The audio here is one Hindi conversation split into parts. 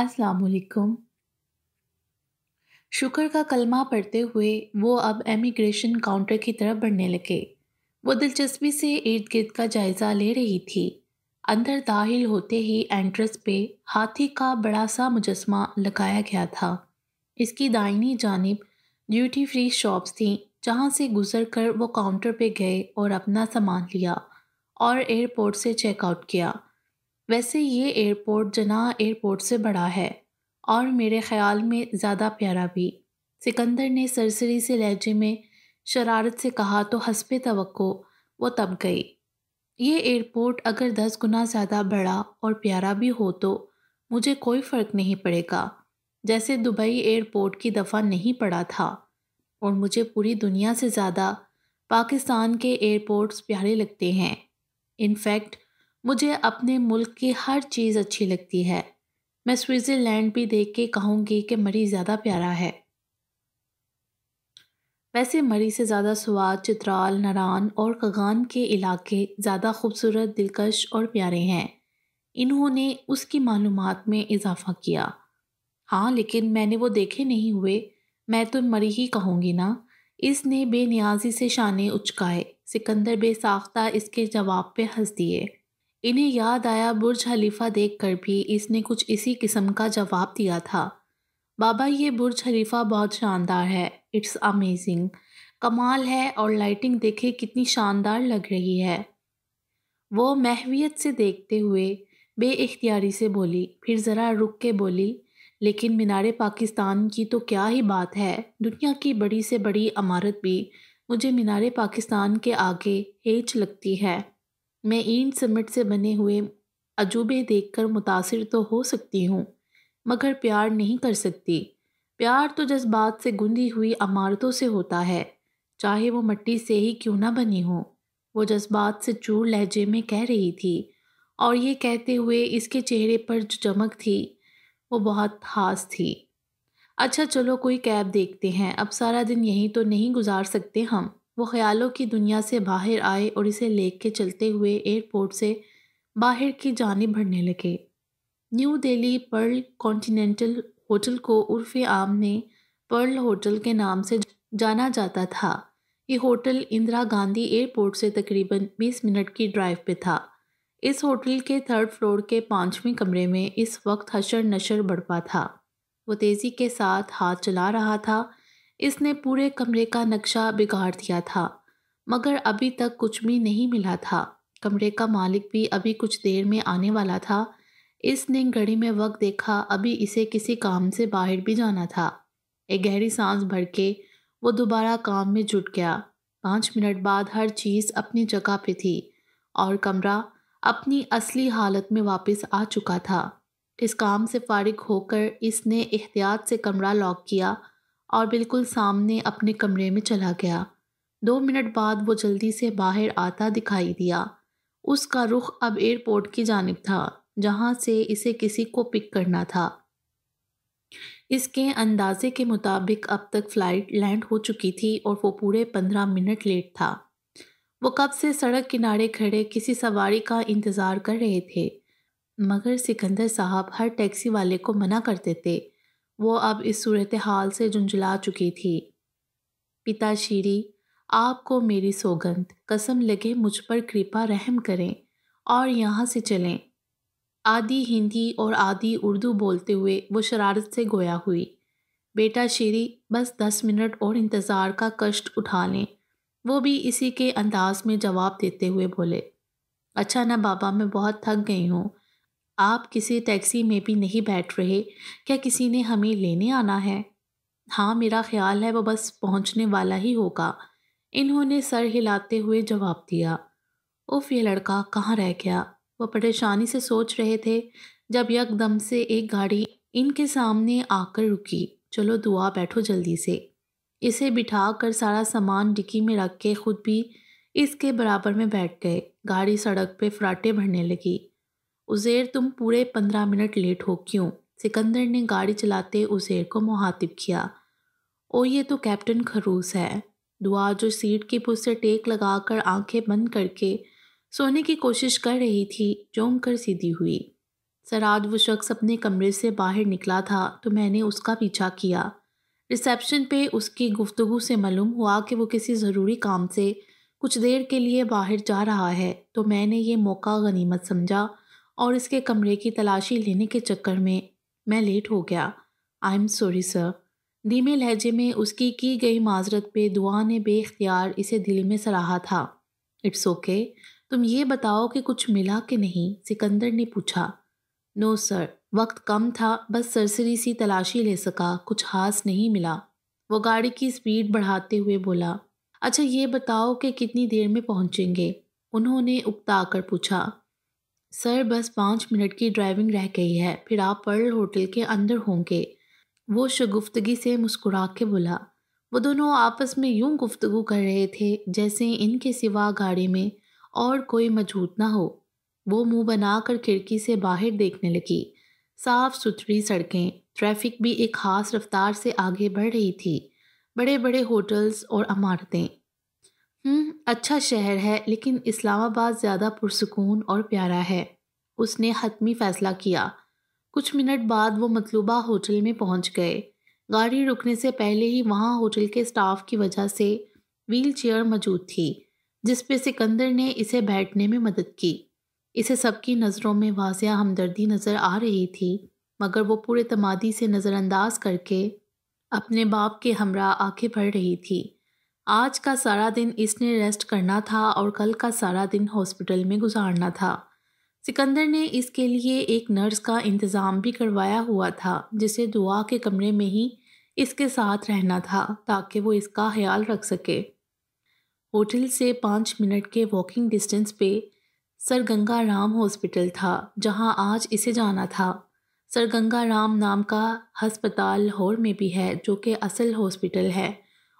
अस्सलाम शुक्र का कलमा पढ़ते हुए वो अब एमिग्रेशन काउंटर की तरफ बढ़ने लगे वो दिलचस्पी से इर्द गिर्द का जायज़ा ले रही थी अंदर दाहिल होते ही एंट्रेंस पे हाथी का बड़ा सा मुजस्मा लगाया गया था इसकी दाइनी जानब ड्यूटी फ्री शॉप्स थी जहाँ से गुजर कर वो काउंटर पे गए और अपना सामान लिया और एयरपोर्ट से चेकआउट किया वैसे ये एयरपोर्ट जना एयरपोर्ट से बड़ा है और मेरे ख्याल में ज़्यादा प्यारा भी सिकंदर ने सरसरी से लहजे में शरारत से कहा तो पे तो वो तब गई ये एयरपोर्ट अगर दस गुना ज़्यादा बड़ा और प्यारा भी हो तो मुझे कोई फ़र्क नहीं पड़ेगा जैसे दुबई एयरपोर्ट की दफ़ा नहीं पड़ा था और मुझे पूरी दुनिया से ज़्यादा पाकिस्तान के एयरपोर्ट्स प्यारे लगते हैं इनफैक्ट मुझे अपने मुल्क की हर चीज़ अच्छी लगती है मैं स्विट्ज़रलैंड भी देख के कहूँगी कि मरी ज़्यादा प्यारा है वैसे मरी से ज़्यादा स्वाद चित्राल नरान और कगान के इलाके ज़्यादा खूबसूरत दिलकश और प्यारे हैं इन्होंने उसकी मालूम में इजाफ़ा किया हाँ लेकिन मैंने वो देखे नहीं हुए मैं तो मरी ही कहूँगी ना इसने बेनियाजी से शाने उचकाए सिकंदर बेसाख्ता इसके जवाब पे हंस दिए इन्हें याद आया बुर्ज हलीफा देख कर भी इसने कुछ इसी किस्म का जवाब दिया था बाबा ये बुर्ज हलीफा बहुत शानदार है इट्स अमेजिंग कमाल है और लाइटिंग देखे कितनी शानदार लग रही है वो महवियत से देखते हुए बेइख्तियारी से बोली फिर ज़रा रुक के बोली लेकिन मीनार पाकिस्तान की तो क्या ही बात है दुनिया की बड़ी से बड़ी इमारत भी मुझे मीनार पाकिस्तान के आगे हेच लगती है मैं ईंट सिमट से बने हुए अजूबे देखकर मुतासर तो हो सकती हूँ मगर प्यार नहीं कर सकती प्यार तो जज्बात से गुंदी हुई अमारतों से होता है चाहे वो मट्टी से ही क्यों ना बनी हो वो जज्बात से चूर लहजे में कह रही थी और ये कहते हुए इसके चेहरे पर जो चमक थी वो बहुत खास थी अच्छा चलो कोई कैब देखते हैं अब सारा दिन यहीं तो नहीं गुजार सकते हम वो ख्यालों की दुनिया से बाहर आए और इसे ले के चलते हुए एयरपोर्ट से बाहर की जानब भरने लगे New Delhi Pearl Continental hotel को उर्फ आम ने पर्ल होटल के नाम से जाना जाता था ये होटल इंदिरा गांधी एयरपोर्ट से तकरीबन 20 मिनट की ड्राइव पे था इस होटल के थर्ड फ्लोर के पाँचवें कमरे में इस वक्त हशर नशर बढ़ था वो तेज़ी के साथ हाथ चला रहा था इसने पूरे कमरे का नक्शा बिगाड़ दिया था मगर अभी तक कुछ भी नहीं मिला था कमरे का मालिक भी अभी कुछ देर में आने वाला था इसने घड़ी में वक्त देखा अभी इसे किसी काम से बाहर भी जाना था एक गहरी सांस भर के वो दोबारा काम में जुट गया पाँच मिनट बाद हर चीज़ अपनी जगह पे थी और कमरा अपनी असली हालत में वापस आ चुका था इस काम से फारिग होकर इसने एहतियात से कमरा लॉक किया और बिल्कुल सामने अपने कमरे में चला गया दो मिनट बाद वो जल्दी से बाहर आता दिखाई दिया उसका रुख अब एयरपोर्ट की जानब था जहाँ से इसे किसी को पिक करना था इसके अंदाजे के मुताबिक अब तक फ़्लाइट लैंड हो चुकी थी और वो पूरे पंद्रह मिनट लेट था वो कब से सड़क किनारे खड़े किसी सवारी का इंतज़ार कर रहे थे मगर सिकंदर साहब हर टैक्सी वाले को मना करते थे वो अब इस सूरत हाल से झुंझुला चुकी थी पिता शीरी आपको मेरी सौगंध कसम लगे मुझ पर कृपा रहम करें और यहाँ से चलें आधी हिंदी और आधी उर्दू बोलते हुए वो शरारत से गोया हुई बेटा शेरी बस दस मिनट और इंतज़ार का कष्ट उठा लें वो भी इसी के अंदाज में जवाब देते हुए बोले अच्छा ना बाबा मैं बहुत थक गई हूँ आप किसी टैक्सी में भी नहीं बैठ रहे क्या किसी ने हमें लेने आना है हाँ मेरा ख्याल है वो बस पहुंचने वाला ही होगा इन्होंने सर हिलाते हुए जवाब दिया उफ ये लड़का कहाँ रह गया वह परेशानी से सोच रहे थे जब यकदम से एक गाड़ी इनके सामने आकर रुकी चलो दुआ बैठो जल्दी से इसे बिठा कर सारा सामान डिक्की में रख के खुद भी इसके बराबर में बैठ गए गाड़ी सड़क पे फ्राटे भरने लगी उज़ैर तुम पूरे पंद्रह मिनट लेट हो क्यों सिकंदर ने गाड़ी चलाते उज़ैर को मुहातिब किया ओ ये तो कैप्टन खरूस है दुआ जो सीट की पुस से टेक लगाकर आंखें बंद करके सोने की कोशिश कर रही थी जोम कर सीधी हुई सर आज वो शख्स अपने कमरे से बाहर निकला था तो मैंने उसका पीछा किया रिसेप्शन पे उसकी गुफ्तगु से मालूम हुआ कि वो किसी ज़रूरी काम से कुछ देर के लिए बाहर जा रहा है तो मैंने ये मौका गनीमत समझा और इसके कमरे की तलाशी लेने के चक्कर में मैं लेट हो गया आई एम सॉरी सर धीमे लहजे में उसकी की गई माजरत पे दुआ ने बेख्तियार इसे दिल में सराहा था इट्स ओके okay, तुम ये बताओ कि कुछ मिला कि नहीं सिकंदर ने पूछा नो सर वक्त कम था बस सरसरी सी तलाशी ले सका कुछ हास नहीं मिला वो गाड़ी की स्पीड बढ़ाते हुए बोला अच्छा ये बताओ कि कितनी देर में पहुंचेंगे उन्होंने उकता कर पूछा सर बस पाँच मिनट की ड्राइविंग रह गई है फिर आप पर्ल होटल के अंदर होंगे वो शगुफ्तगी से मुस्कुरा के बोला वो दोनों आपस में यूं गुफ्तगु कर रहे थे जैसे इनके सिवा गाड़ी में और कोई मौजूद ना हो वो मुंह बनाकर खिड़की से बाहर देखने लगी साफ सुथरी सड़कें ट्रैफिक भी एक खास रफ्तार से आगे बढ़ रही थी बड़े बड़े होटल्स और इमारतें हम्म, अच्छा शहर है लेकिन इस्लामाबाद ज़्यादा पुरसकून और प्यारा है उसने हतमी फ़ैसला किया कुछ मिनट बाद वो मतलूबा होटल में पहुंच गए गाड़ी रुकने से पहले ही वहाँ होटल के स्टाफ की वजह से व्हील चेयर मौजूद थी जिस पे सिकंदर ने इसे बैठने में मदद की इसे सबकी नज़रों में वाजिया हमदर्दी नज़र आ रही थी मगर वो पूरे तमादी से नज़रअंदाज करके अपने बाप के हमरा आंखें भर रही थी आज का सारा दिन इसने रेस्ट करना था और कल का सारा दिन हॉस्पिटल में गुजारना था सिकंदर ने इसके लिए एक नर्स का इंतज़ाम भी करवाया हुआ था जिसे दुआ के कमरे में ही इसके साथ रहना था ताकि वो इसका ख्याल रख सके होटल से पाँच मिनट के वॉकिंग डिस्टेंस पे सर गंगा राम हॉस्पिटल था जहां आज इसे जाना था सर गंगा राम नाम का हस्पताल लाहौर में भी है जो कि असल हॉस्पिटल है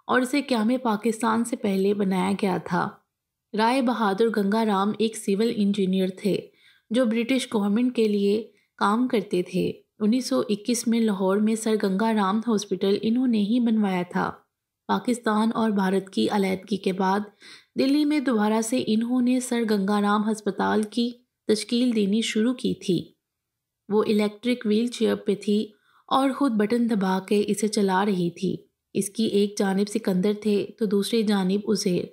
और इसे क्या में पाकिस्तान से पहले बनाया गया था राय बहादुर गंगाराम एक सिविल इंजीनियर थे जो ब्रिटिश गवर्नमेंट के लिए काम करते थे 1921 में लाहौर में सर गंगाराम हॉस्पिटल इन्होंने ही बनवाया था पाकिस्तान और भारत की अलीहदगी के बाद दिल्ली में दोबारा से इन्होंने सर गंगाराम हस्पताल की तश्कील देनी शुरू की थी वो इलेक्ट्रिक व्हील चेयर पर थी और ख़ुद बटन दबा के इसे चला रही थी इसकी एक जानब सिकंदर थे तो दूसरी जानब उजेर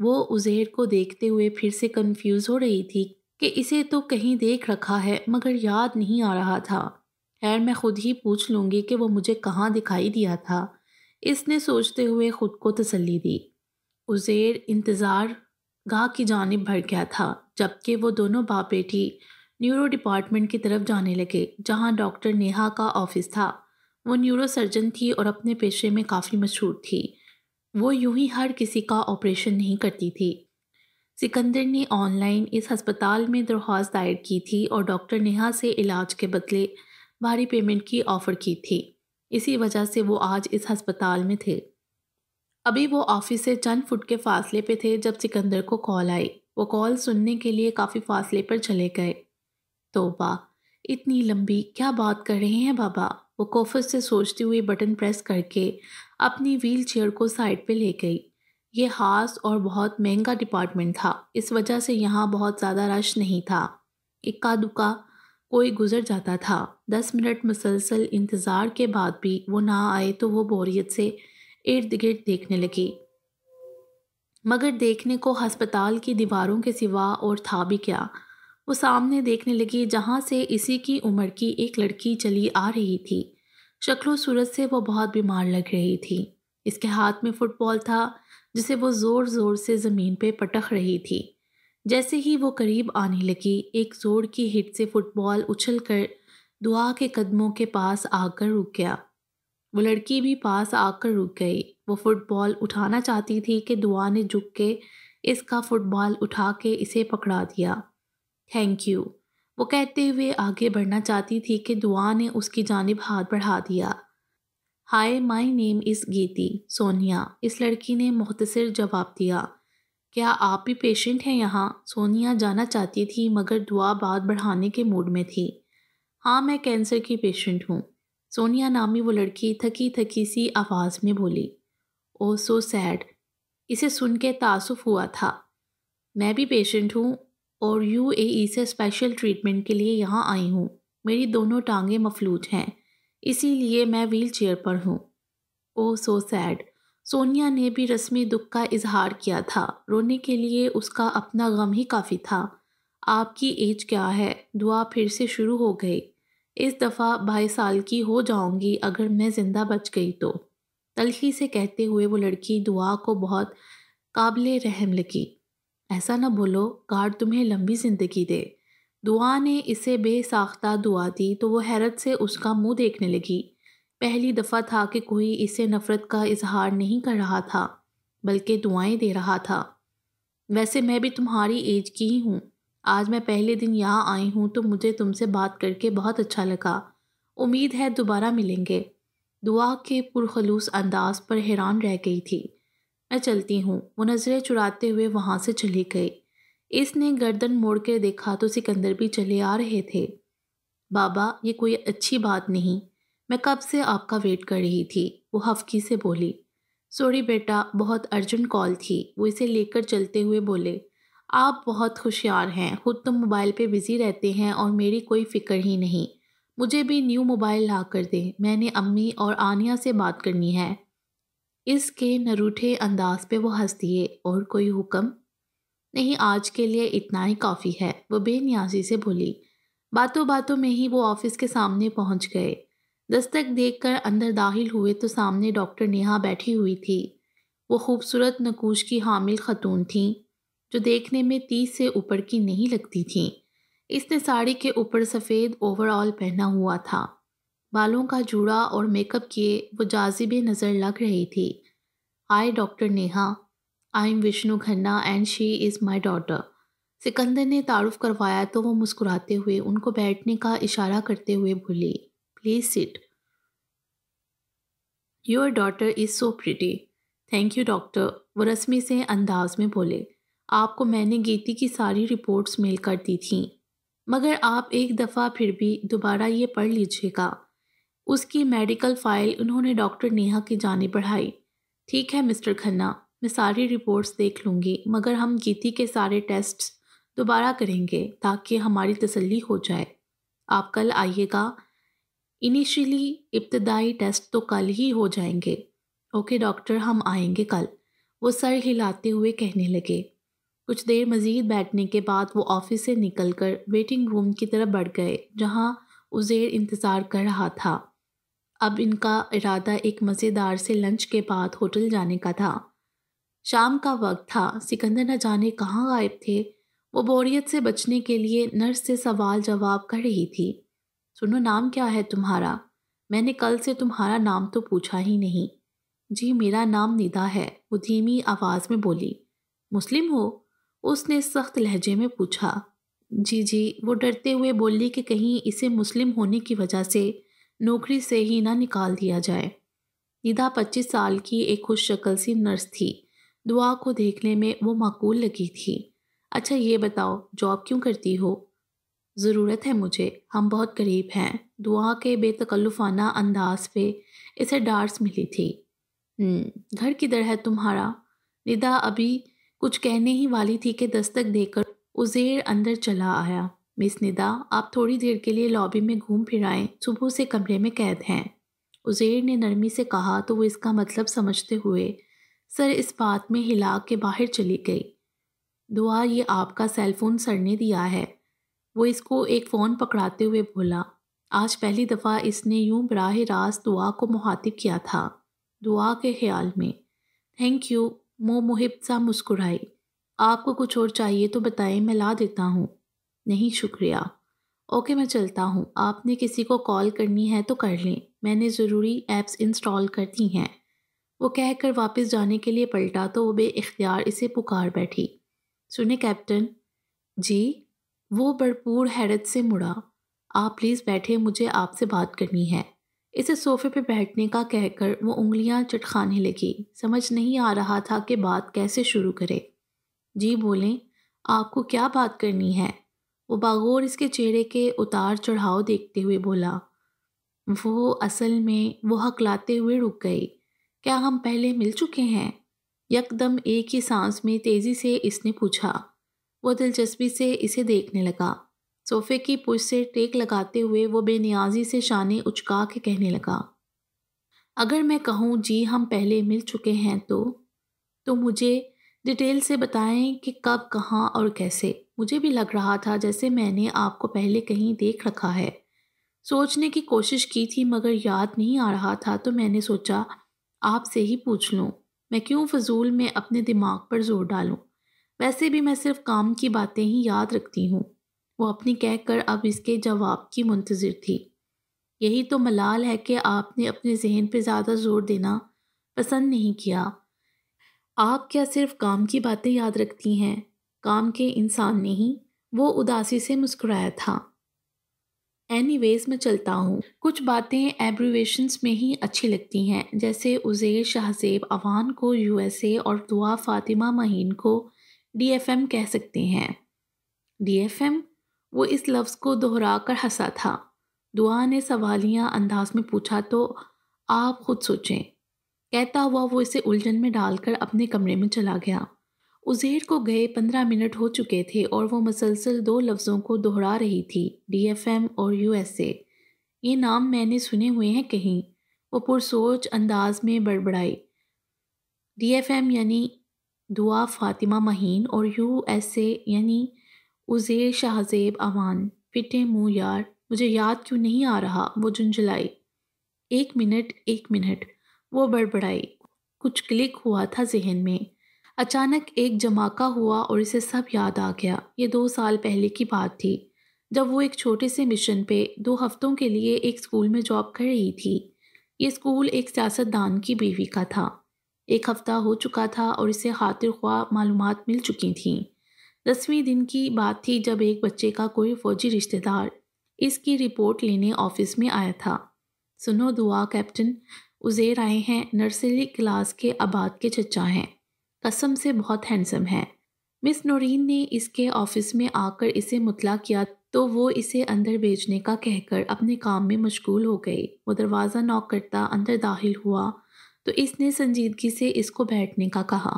वो उजेर को देखते हुए फिर से कंफ्यूज हो रही थी कि इसे तो कहीं देख रखा है मगर याद नहीं आ रहा था खैर मैं खुद ही पूछ लूँगी कि वो मुझे कहाँ दिखाई दिया था इसने सोचते हुए ख़ुद को तसल्ली दी उजेर इंतज़ार गाह की जानब भर गया था जबकि वो दोनों बाप बेटी न्यूरो डिपार्टमेंट की तरफ जाने लगे जहाँ डॉक्टर नेहा का ऑफिस था वो न्यूरोसर्जन थी और अपने पेशे में काफ़ी मशहूर थी वो यूं ही हर किसी का ऑपरेशन नहीं करती थी सिकंदर ने ऑनलाइन इस अस्पताल में दरख्वास्त दायर की थी और डॉक्टर नेहा से इलाज के बदले भारी पेमेंट की ऑफ़र की थी इसी वजह से वो आज इस अस्पताल में थे अभी वो ऑफिस से चंद फुट के फासले पे थे जब सिकंदर को कॉल आई वो कॉल सुनने के लिए काफ़ी फासले पर चले गए तोबा इतनी लंबी क्या बात कर रहे हैं बाबा वो कोफर से सोचती हुई बटन प्रेस करके अपनी व्हील चेयर को साइड पे ले गई ये खास और बहुत महंगा डिपार्टमेंट था इस वजह से यहाँ बहुत ज़्यादा रश नहीं था इक्का दुक्का कोई गुजर जाता था दस मिनट मुसलसल इंतज़ार के बाद भी वो ना आए तो वो बोरियत से इर्द गिर्द देखने लगी मगर देखने को हस्पताल की दीवारों के सिवा और था भी क्या वो सामने देखने लगी जहाँ से इसी की उम्र की एक लड़की चली आ रही थी शक्लो सूरत से वो बहुत बीमार लग रही थी इसके हाथ में फुटबॉल था जिसे वो ज़ोर ज़ोर से ज़मीन पे पटक रही थी जैसे ही वो करीब आने लगी एक ज़ोर की हिट से फुटबॉल उछल कर दुआ के कदमों के पास आकर रुक गया वो लड़की भी पास आकर रुक गई वो फुटबॉल उठाना चाहती थी कि दुआ ने झुक के इसका फुटबॉल उठा के इसे पकड़ा दिया थैंक यू वो कहते हुए आगे बढ़ना चाहती थी कि दुआ ने उसकी जानब हाथ बढ़ा दिया हाय माय नेम इज़ गीति सोनिया इस लड़की ने मुख्तसर जवाब दिया क्या आप भी पेशेंट हैं यहाँ सोनिया जाना चाहती थी मगर दुआ बात बढ़ाने के मूड में थी हाँ मैं कैंसर की पेशेंट हूँ सोनिया नामी वो लड़की थकी थकी सी आवाज़ में बोली ओ सो सैड इसे सुन के तासुफ हुआ था मैं भी पेशेंट हूँ और यू e से स्पेशल ट्रीटमेंट के लिए यहाँ आई हूँ मेरी दोनों टांगें मफलूज हैं इसीलिए मैं व्हील चेयर पर हूँ ओ सो सैड सोनिया ने भी रस्मी दुख का इजहार किया था रोने के लिए उसका अपना गम ही काफ़ी था आपकी एज क्या है दुआ फिर से शुरू हो गई इस दफ़ा बाईस साल की हो जाऊंगी अगर मैं ज़िंदा बच गई तो तलखी से कहते हुए वो लड़की दुआ को बहुत काबिल रहम लगी ऐसा ना बोलो कार्ड तुम्हें लंबी ज़िंदगी दे दुआ ने इसे बेसाख्ता दुआ दी तो वो हैरत से उसका मुंह देखने लगी पहली दफ़ा था कि कोई इसे नफ़रत का इजहार नहीं कर रहा था बल्कि दुआएं दे रहा था वैसे मैं भी तुम्हारी एज की ही हूँ आज मैं पहले दिन यहाँ आई हूँ तो मुझे तुमसे बात करके बहुत अच्छा लगा उम्मीद है दोबारा मिलेंगे दुआ के पुरखलूस अंदाज पर हैरान रह गई थी मैं चलती हूँ वो नज़रें चुराते हुए वहाँ से चली गई इसने गर्दन मोड़ के देखा तो सिकंदर भी चले आ रहे थे बाबा ये कोई अच्छी बात नहीं मैं कब से आपका वेट कर रही थी वो हफकी से बोली सॉरी बेटा बहुत अर्जेंट कॉल थी वो इसे लेकर चलते हुए बोले आप बहुत होशियार हैं खुद तो मोबाइल पे बिज़ी रहते हैं और मेरी कोई फ़िक्र ही नहीं मुझे भी न्यू मोबाइल ला कर दें मैंने अम्मी और आनिया से बात करनी है इसके नरूठे अंदाज पे वो हंस दिए और कोई हुक्म नहीं आज के लिए इतना ही काफ़ी है वो बेनियाजी से बोली बातों बातों में ही वो ऑफिस के सामने पहुंच गए दस्तक देखकर अंदर दाखिल हुए तो सामने डॉक्टर नेहा बैठी हुई थी वो खूबसूरत नकूश की हामिल खतून थी जो देखने में तीस से ऊपर की नहीं लगती थी इसने साड़ी के ऊपर सफ़ेद ओवरऑल पहना हुआ था बालों का जूड़ा और मेकअप किए वो जाजिब नज़र लग रही थी I doctor Neha I am Vishnu Khanna and she is my daughter Sikandar ने तारुफ करवाया तो वो मुस्कुराते हुए उनको बैठने का इशारा करते हुए बोली please sit your daughter is so pretty thank you doctor वो रस्मी से अंदाज में बोले आपको मैंने गीती की सारी रिपोर्ट्स मेल कर दी थी मगर आप एक दफ़ा फिर भी दोबारा ये पढ़ लीजिएगा उसकी मेडिकल फाइल उन्होंने डॉक्टर नेहा की जाने बढ़ाई ठीक है मिस्टर खन्ना मैं सारी रिपोर्ट्स देख लूँगी मगर हम गीती के सारे टेस्ट दोबारा करेंगे ताकि हमारी तसल्ली हो जाए आप कल आइएगा इनिशियली इब्तदाई टेस्ट तो कल ही हो जाएंगे ओके डॉक्टर हम आएंगे कल वो सर हिलाते हुए कहने लगे कुछ देर मज़ीद बैठने के बाद वो ऑफिस से निकलकर वेटिंग रूम की तरफ बढ़ गए जहाँ उज़ेर इंतज़ार कर रहा था अब इनका इरादा एक मज़ेदार से लंच के बाद होटल जाने का था शाम का वक्त था सिकंदर न जाने कहाँ गायब थे वो बोरियत से बचने के लिए नर्स से सवाल जवाब कर रही थी सुनो नाम क्या है तुम्हारा मैंने कल से तुम्हारा नाम तो पूछा ही नहीं जी मेरा नाम निदा है वो धीमी आवाज़ में बोली मुस्लिम हो उसने सख्त लहजे में पूछा जी जी वो डरते हुए बोली कि कहीं इसे मुस्लिम होने की वजह से नौकरी से ही ना निकाल दिया जाए निदा पच्चीस साल की एक खुश शक्ल सी नर्स थी दुआ को देखने में वो माकूल लगी थी अच्छा ये बताओ जॉब क्यों करती हो ज़रूरत है मुझे हम बहुत गरीब हैं दुआ के बेतकल्लुफाना अंदाज पे इसे डार्स मिली थी हम्म, घर किधर है तुम्हारा निदा अभी कुछ कहने ही वाली थी कि दस्तक देकर उजेर अंदर चला आया मिस निदा आप थोड़ी देर के लिए लॉबी में घूम फिर आए सुबह से कमरे में कैद हैं उजेर ने नरमी से कहा तो वो इसका मतलब समझते हुए सर इस बात में हिला के बाहर चली गई दुआ ये आपका सेलफोन सर ने दिया है वो इसको एक फ़ोन पकड़ाते हुए बोला आज पहली दफ़ा इसने यूं बराह रास्त दुआ को मुहातिब किया था दुआ के ख्याल में थैंक यू मो मुहिब सा मुस्कुराई आपको कुछ और चाहिए तो बताएं मैं ला देता हूँ नहीं शुक्रिया ओके मैं चलता हूँ आपने किसी को कॉल करनी है तो कर लें मैंने ज़रूरी ऐप्स इंस्टॉल कर दी हैं वो कह कर वापस जाने के लिए पलटा तो वो बे इख्तियार इसे पुकार बैठी सुने कैप्टन जी वो भरपूर हैरत से मुड़ा आप प्लीज़ बैठे मुझे आपसे बात करनी है इसे सोफे पर बैठने का कहकर वो उंगलियां चटखाने लगी समझ नहीं आ रहा था कि बात कैसे शुरू करे जी बोलें आपको क्या बात करनी है वो बागोर इसके चेहरे के उतार चढ़ाव देखते हुए बोला वो असल में वो हकलाते हुए रुक गई क्या हम पहले मिल चुके हैं यकदम एक ही सांस में तेज़ी से इसने पूछा वो दिलचस्पी से इसे देखने लगा सोफे की पुश से टेक लगाते हुए वो बेनियाजी से शाने उचका के कहने लगा अगर मैं कहूँ जी हम पहले मिल चुके हैं तो तो मुझे डिटेल से बताएं कि कब कहाँ और कैसे मुझे भी लग रहा था जैसे मैंने आपको पहले कहीं देख रखा है सोचने की कोशिश की थी मगर याद नहीं आ रहा था तो मैंने सोचा आपसे ही पूछ लूँ मैं क्यों फजूल में अपने दिमाग पर जोर डालूँ वैसे भी मैं सिर्फ काम की बातें ही याद रखती हूँ वो अपनी कह कर अब इसके जवाब की मुंतज़र थी यही तो मलाल है कि आपने अपने जहन पर ज़्यादा जोर देना पसंद नहीं किया आप क्या सिर्फ काम की बातें याद रखती हैं काम के इंसान नहीं वो उदासी से मुस्कुराया था एनी वेज मैं चलता हूँ कुछ बातें एब्रीवेशंस में ही अच्छी लगती हैं जैसे उज़ेर शाहजेब अवान को यूएसए और दुआ फातिमा महीन को डीएफएम कह सकते हैं डीएफएम वो इस लफ्ज़ को दोहरा कर हंसा था दुआ ने सवालिया अंदाज में पूछा तो आप खुद सोचें कहता हुआ वो इसे उलझन में डालकर अपने कमरे में चला गया उजेर को गए पंद्रह मिनट हो चुके थे और वो मसलसल दो लफ्ज़ों को दोहरा रही थी डीएफएम और यूएसए ये नाम मैंने सुने हुए हैं कहीं वो पुरसोच अंदाज में बड़बड़ाई डीएफएम यानी दुआ फातिमा महीन और यूएसए यानी उजेर शाहजेब अवान फिटे मुँह यार मुझे याद क्यों नहीं आ रहा वो झुंझलाई एक मिनट एक मिनट वो बड़बड़ाई कुछ क्लिक हुआ था जहन में अचानक एक जमाका हुआ और इसे सब याद आ गया ये दो साल पहले की बात थी जब वो एक छोटे से मिशन पे दो हफ्तों के लिए एक स्कूल में जॉब कर रही थी ये स्कूल एक सियासतदान की बीवी का था एक हफ्ता हो चुका था और इसे खातिर ख्वा मालूम मिल चुकी थीं दसवीं दिन की बात थी जब एक बच्चे का कोई फौजी रिश्तेदार इसकी रिपोर्ट लेने ऑफिस में आया था सुनो दुआ कैप्टन उजेर आए हैं नर्सरी क्लास के आबाद के चचा हैं कसम से बहुत हैंडसम है मिस नोरीन ने इसके ऑफिस में आकर इसे मुतला किया तो वो इसे अंदर भेजने का कहकर अपने काम में मशगूल हो गई वो दरवाज़ा नॉक करता अंदर दाखिल हुआ तो इसने संजीदगी से इसको बैठने का कहा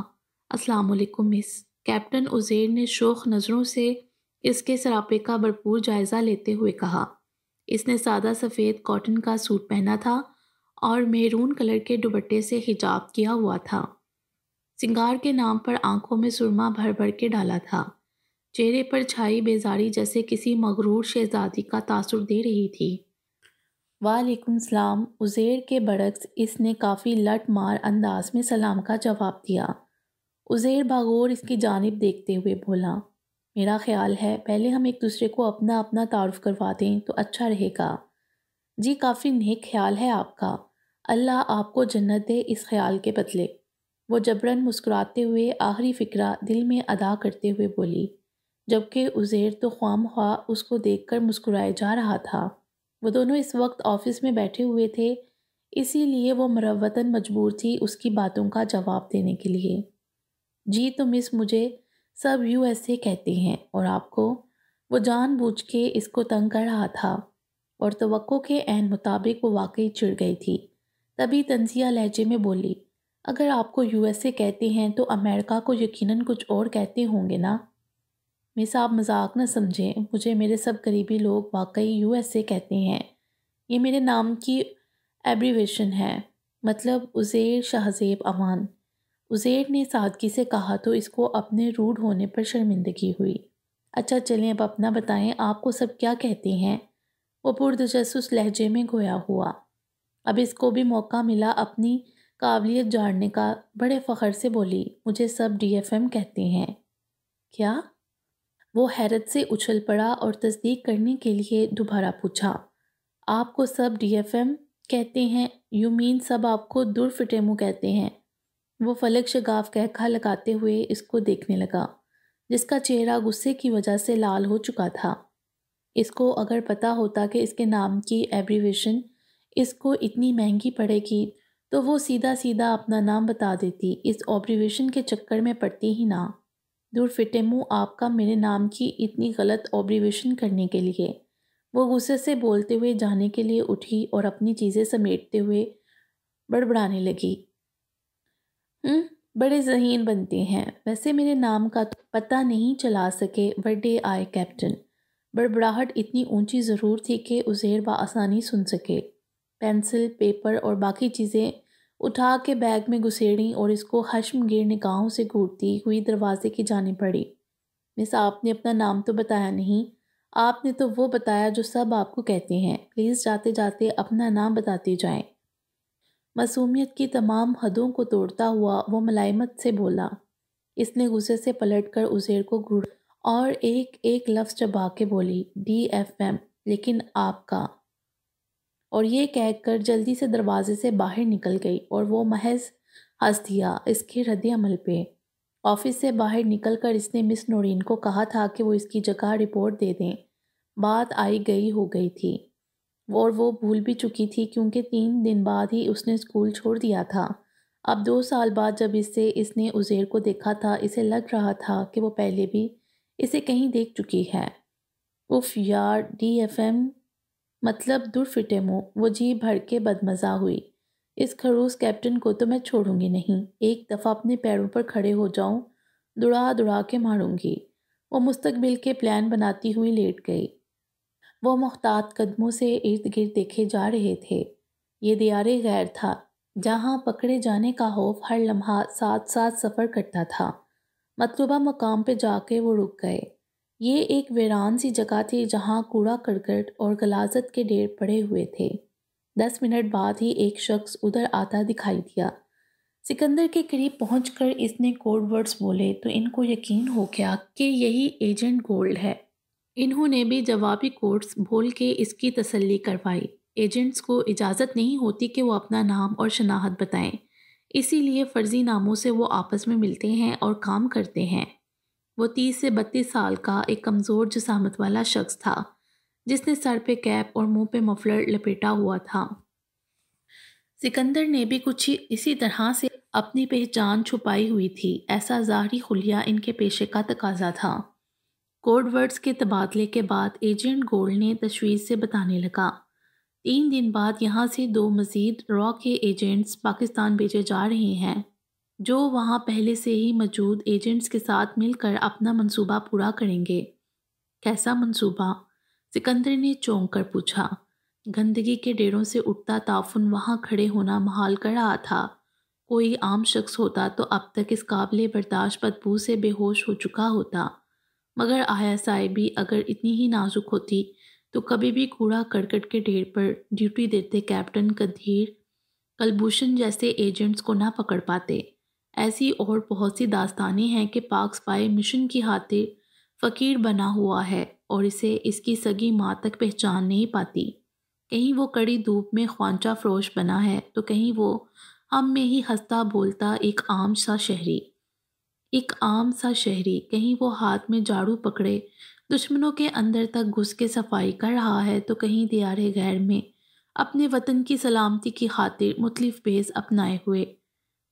अस्सलाम वालेकुम मिस कैप्टन उज़ैर ने शोख नज़रों से इसके सरापे का भरपूर जायज़ा लेते हुए कहा इसने सादा सफ़ेद कॉटन का सूट पहना था और मेहरून कलर के दुबट्टे से हिजाब किया हुआ था सिंगार के नाम पर आंखों में सुरमा भर भर के डाला था चेहरे पर छाई बेजारी जैसे किसी मगरूर शहजादी का तासुर दे रही थी वालेकुम सलाम उज़ैर के बरक्स इसने काफ़ी लट मार अंदाज में सलाम का जवाब दिया उज़ैर भागोर इसकी जानब देखते हुए बोला मेरा ख्याल है पहले हम एक दूसरे को अपना अपना तारफ़ करवा दें तो अच्छा रहेगा जी काफ़ी नेक ख्याल है आपका अल्लाह आपको जन्नत दे इस ख्याल के बदले वो जबरन मुस्कुराते हुए आखिरी फ़िक्रा दिल में अदा करते हुए बोली जबकि उज़ैर तो ख्वाम ख्वा उसको देखकर मुस्कुराए जा रहा था वो दोनों इस वक्त ऑफिस में बैठे हुए थे इसीलिए वो मरवतन मजबूर थी उसकी बातों का जवाब देने के लिए जी तो मिस मुझे सब यूएसए कहते हैं और आपको वो जानबूझ के इसको तंग कर रहा था और तो के एन मुताबिक वो वाकई चिड़ गई थी तभी तंजिया लहजे में बोली अगर आपको यूएसए कहते हैं तो अमेरिका को यकीनन कुछ और कहते होंगे ना मिस आप मजाक न समझें मुझे मेरे सब करीबी लोग वाकई यूएसए कहते हैं ये मेरे नाम की एब्रीवेशन है मतलब उज़ैर शाहजेब अमान उज़ैर ने सादगी से कहा तो इसको अपने रूढ़ होने पर शर्मिंदगी हुई अच्छा चलें अब अपना बताएं आपको सब क्या कहते हैं वो पुरजस लहजे में गोया हुआ अब इसको भी मौका मिला अपनी काबिलियत जानने का बड़े फ़ख्र से बोली मुझे सब डीएफएम कहते हैं क्या वो हैरत से उछल पड़ा और तस्दीक करने के लिए दोबारा पूछा आपको सब डीएफएम कहते हैं यू मीन सब आपको दूर फिटेमू कहते हैं वो फलक शगाफ कहखा लगाते हुए इसको देखने लगा जिसका चेहरा गुस्से की वजह से लाल हो चुका था इसको अगर पता होता कि इसके नाम की एब्रीवेशन इसको इतनी महंगी पड़ेगी तो वो सीधा सीधा अपना नाम बता देती इस ऑब्रिवेशन के चक्कर में पड़ती ही ना दूर फिटे मुँह आपका मेरे नाम की इतनी गलत ऑब्रिवेशन करने के लिए वो गुस्से से बोलते हुए जाने के लिए उठी और अपनी चीज़ें समेटते हुए बड़बड़ाने लगी बड़े जहीन बनते हैं वैसे मेरे नाम का तो पता नहीं चला सके बर्थडे आए कैप्टन बड़बड़ाहट इतनी ऊंची ज़रूर थी कि उज़ेर आसानी सुन सके पेंसिल पेपर और बाकी चीज़ें उठा के बैग में घुसेड़ी और इसको हशमगीर निगाहों से घूरती हुई दरवाजे की जानी पड़ी मिस आपने अपना नाम तो बताया नहीं आपने तो वो बताया जो सब आपको कहते हैं प्लीज़ जाते जाते अपना नाम बताते जाएं। मसूमियत की तमाम हदों को तोड़ता हुआ वो मलाइमत से बोला इसने गुस्से से पलट कर उज़ेर को घूर और एक एक लफ्ज़ चबा के बोली डी एफ एम लेकिन आपका और ये कहकर जल्दी से दरवाजे से बाहर निकल गई और वो महज हंस दिया इसके रद्द अमल पे ऑफिस से बाहर निकलकर इसने मिस नोरिन को कहा था कि वो इसकी जगह रिपोर्ट दे दें बात आई गई हो गई थी और वो भूल भी चुकी थी क्योंकि तीन दिन बाद ही उसने स्कूल छोड़ दिया था अब दो साल बाद जब इसे इसने उज़ेर को देखा था इसे लग रहा था कि वो पहले भी इसे कहीं देख चुकी है उफ यार डी एफ एम मतलब दूर फिटे मुँह वो जी भर के बदमज़ा हुई इस खरूस कैप्टन को तो मैं छोड़ूंगी नहीं एक दफ़ा अपने पैरों पर खड़े हो जाऊं दुड़ा दुड़ा के मारूंगी वो मुस्तकबिल के प्लान बनाती हुई लेट गई वो मुख्तात कदमों से इर्द गिर्द देखे जा रहे थे ये दियारे गैर था जहाँ पकड़े जाने का खौफ हर लम्हा साथ साथ सफ़र करता था मतलूबा मकाम पे जाके वो रुक गए ये एक वीरान सी जगह थी जहाँ कूड़ा करकट और गलाजत के ढेर पड़े हुए थे दस मिनट बाद ही एक शख्स उधर आता दिखाई दिया सिकंदर के करीब पहुँच कर इसने कोड वर्ड्स बोले तो इनको यकीन हो गया कि यही एजेंट गोल्ड है इन्होंने भी जवाबी कोड्स बोल के इसकी तसल्ली करवाई एजेंट्स को इजाज़त नहीं होती कि वो अपना नाम और शनाहत बताएं इसीलिए फ़र्ज़ी नामों से वो आपस में मिलते हैं और काम करते हैं वो तीस से बत्तीस साल का एक कमज़ोर जसामत वाला शख्स था जिसने सर पे कैप और मुंह पे मफलर लपेटा हुआ था सिकंदर ने भी कुछ ही इसी तरह से अपनी पहचान छुपाई हुई थी ऐसा ज़ाहरी खुलिया इनके पेशे का तकाजा था कोड वर्ड्स के तबादले के बाद एजेंट गोल्ड ने तशवीश से बताने लगा तीन दिन बाद यहाँ से दो मज़ीद रॉ के एजेंट्स पाकिस्तान भेजे जा रहे हैं जो वहाँ पहले से ही मौजूद एजेंट्स के साथ मिलकर अपना मंसूबा पूरा करेंगे कैसा मंसूबा सिकंदर ने चौंक कर पूछा गंदगी के डेरों से उठता ताफुन वहाँ खड़े होना महाल कर रहा था कोई आम शख्स होता तो अब तक इस काबिल बर्दाश्त बदबू से बेहोश हो चुका होता मगर आया साहिबी अगर इतनी ही नाजुक होती तो कभी भी कूड़ा करकट के ढेर पर ड्यूटी देते कैप्टन कदीर कलभूषण जैसे एजेंट्स को ना पकड़ पाते ऐसी और बहुत सी दास्तानें हैं कि पाक स्पाई मिशन की खातिर फ़कीर बना हुआ है और इसे इसकी सगी माँ तक पहचान नहीं पाती कहीं वो कड़ी धूप में ख्वांचा फरोश बना है तो कहीं वो हम में ही हंसता बोलता एक आम सा शहरी एक आम सा शहरी कहीं वो हाथ में झाड़ू पकड़े दुश्मनों के अंदर तक घुस के सफाई कर रहा है तो कहीं दियारे गैर में अपने वतन की सलामती की खातिर मुख्तफ बेस अपनाए हुए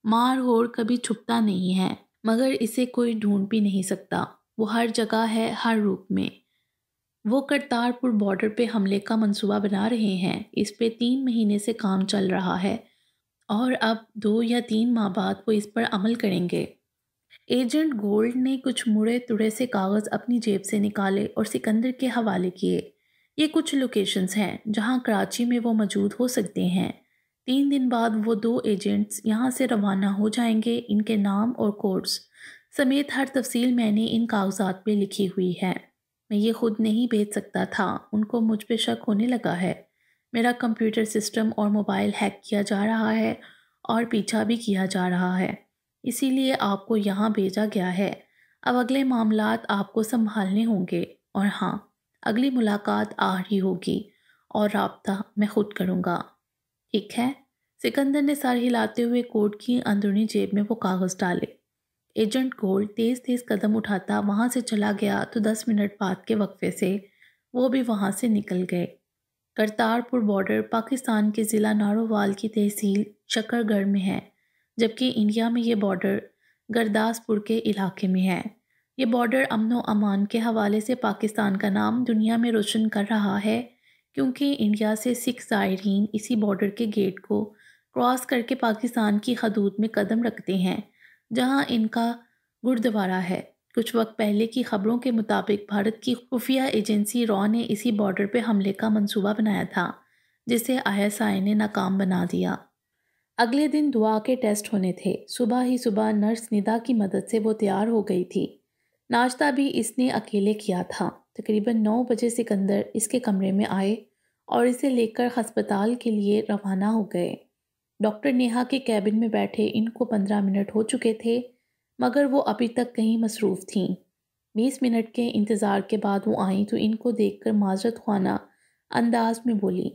मार होड़ कभी छुपता नहीं है मगर इसे कोई ढूंढ भी नहीं सकता वो हर जगह है हर रूप में वो करतारपुर बॉर्डर पे हमले का मंसूबा बना रहे हैं इस पे तीन महीने से काम चल रहा है और अब दो या तीन माह बाद वो इस पर अमल करेंगे एजेंट गोल्ड ने कुछ मुड़े तुड़े से कागज़ अपनी जेब से निकाले और सिकंदर के हवाले किए ये कुछ लोकेशंस हैं जहां कराची में वो मौजूद हो सकते हैं तीन दिन बाद वो दो एजेंट्स यहाँ से रवाना हो जाएंगे इनके नाम और कोड्स समेत हर तफसील मैंने इन कागजात पे लिखी हुई है मैं ये खुद नहीं भेज सकता था उनको मुझ पर शक होने लगा है मेरा कंप्यूटर सिस्टम और मोबाइल हैक किया जा रहा है और पीछा भी किया जा रहा है इसीलिए आपको यहाँ भेजा गया है अब अगले मामला आपको संभालने होंगे और हाँ अगली मुलाकात आ रही होगी और रबता मैं खुद करूँगा ठीक है सिकंदर ने सर हिलाते हुए कोट की अंदरूनी जेब में वो कागज़ डाले एजेंट गोल्ड तेज़ तेज़ कदम उठाता वहाँ से चला गया तो दस मिनट बाद के वक्फे से वो भी वहाँ से निकल गए करतारपुर बॉर्डर पाकिस्तान के ज़िला नारोवाल की तहसील शकरगढ़ में है जबकि इंडिया में ये बॉर्डर गरदासपुर के इलाके में है ये बॉर्डर अमन अमान के हवाले से पाकिस्तान का नाम दुनिया में रोशन कर रहा है क्योंकि इंडिया से सिख ज़ायरीन इसी बॉर्डर के गेट को क्रॉस करके पाकिस्तान की हदूद में कदम रखते हैं जहां इनका गुरुद्वारा है कुछ वक्त पहले की खबरों के मुताबिक भारत की खुफिया एजेंसी रॉ ने इसी बॉर्डर पर हमले का मंसूबा बनाया था जिसे आई ने नाकाम बना दिया अगले दिन दुआ के टेस्ट होने थे सुबह ही सुबह नर्स निदा की मदद से वो तैयार हो गई थी नाश्ता भी इसने अकेले किया था तकरीबन नौ बजे सिकंदर इसके कमरे में आए और इसे लेकर हस्पताल के लिए रवाना हो गए डॉक्टर नेहा के कैबिन में बैठे इनको पंद्रह मिनट हो चुके थे मगर वो अभी तक कहीं मसरूफ़ थीं बीस मिनट के इंतज़ार के बाद वो आई तो इनको देख कर माजरत खाना अंदाज में बोली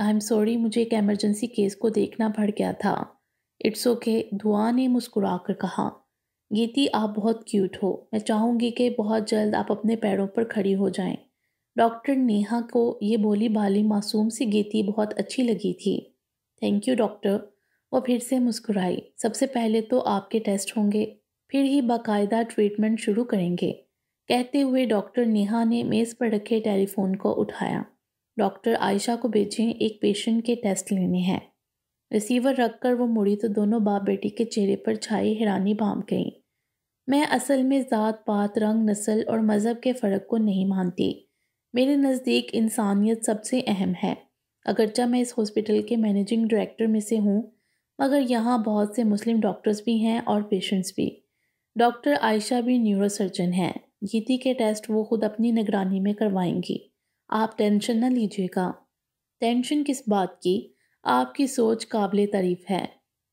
आई एम सॉरी मुझे एक एमरजेंसी केस को देखना पड़ गया था इट्स ओके दुआ ने मुस्कुरा कर कहा गीती आप बहुत क्यूट हो मैं चाहूँगी कि बहुत जल्द आप अपने पैरों पर खड़ी हो जाएं डॉक्टर नेहा को ये बोली भाली मासूम सी गीती बहुत अच्छी लगी थी थैंक यू डॉक्टर वो फिर से मुस्कुराई सबसे पहले तो आपके टेस्ट होंगे फिर ही बाकायदा ट्रीटमेंट शुरू करेंगे कहते हुए डॉक्टर नेहा ने मेज़ पर रखे टेलीफोन को उठाया डॉक्टर आयशा को भेजें एक पेशेंट के टेस्ट लेने हैं रिसीवर रख कर वो मुड़ी तो दोनों बाप बेटी के चेहरे पर छाई हैरानी भाम गई मैं असल में ज़ात पात रंग नस्ल और मज़हब के फ़र्क को नहीं मानती मेरे नज़दीक इंसानियत सबसे अहम है अगरचा मैं इस हॉस्पिटल के मैनेजिंग डायरेक्टर में से हूँ मगर यहाँ बहुत से मुस्लिम डॉक्टर्स भी हैं और पेशेंट्स भी डॉक्टर आयशा भी न्यूरोसर्जन हैं गीती के टेस्ट वो खुद अपनी निगरानी में करवाएंगी आप टेंशन ना लीजिएगा टेंशन किस बात की आपकी सोच काबिल तारीफ है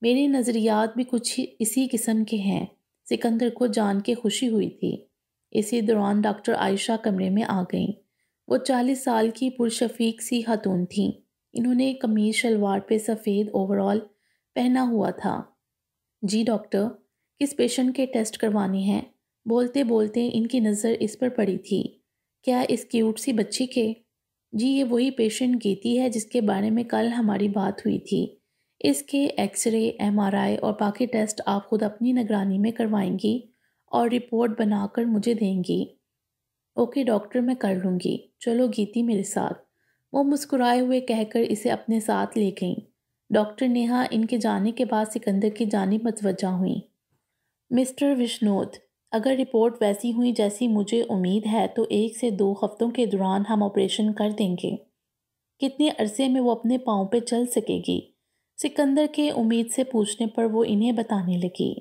मेरे नज़रियात भी कुछ इसी किस्म के हैं सिकंदर को जान के खुशी हुई थी इसी दौरान डॉक्टर आयशा कमरे में आ गईं वो चालीस साल की पुरशफीक सी खतून थीं इन्होंने कमीज शलवार पे सफ़ेद ओवरऑल पहना हुआ था जी डॉक्टर किस पेशेंट के टेस्ट करवाने हैं बोलते बोलते इनकी नज़र इस पर पड़ी थी क्या इस क्यूट सी बच्ची के जी ये वही पेशेंट गीती है जिसके बारे में कल हमारी बात हुई थी इसके एक्सरे एमआरआई और बाकी टेस्ट आप खुद अपनी निगरानी में करवाएंगी और रिपोर्ट बनाकर मुझे देंगी ओके डॉक्टर मैं कर लूँगी चलो गीती मेरे साथ वो मुस्कुराए हुए कहकर इसे अपने साथ ले गई डॉक्टर नेहा इनके जाने के बाद सिकंदर की जानी मतवजा हुई मिस्टर विश्नोद अगर रिपोर्ट वैसी हुई जैसी मुझे उम्मीद है तो एक से दो हफ्तों के दौरान हम ऑपरेशन कर देंगे कितने अरसे में वो अपने पाँव पे चल सकेगी सिकंदर के उम्मीद से पूछने पर वो इन्हें बताने लगी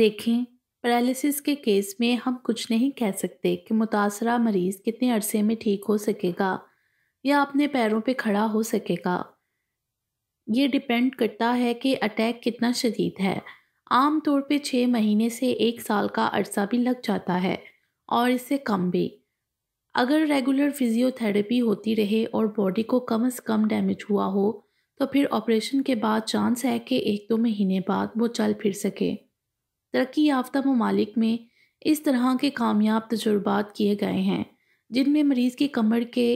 देखें पैरालिसिस के केस में हम कुछ नहीं कह सकते कि मुतासरा मरीज़ कितने अरसे में ठीक हो सकेगा या अपने पैरों पे खड़ा हो सकेगा ये डिपेंड करता है कि अटैक कितना शदीद है आम तौर पे छः महीने से एक साल का अरसा भी लग जाता है और इससे कम भी अगर रेगुलर फिजियोथेरेपी होती रहे और बॉडी को कम से कम डैमेज हुआ हो तो फिर ऑपरेशन के बाद चांस है कि एक दो महीने बाद वो चल फिर सके तरक्की याफ्ता ममालिक में इस तरह के कामयाब तजुर्बात किए गए हैं जिनमें मरीज़ की कमर के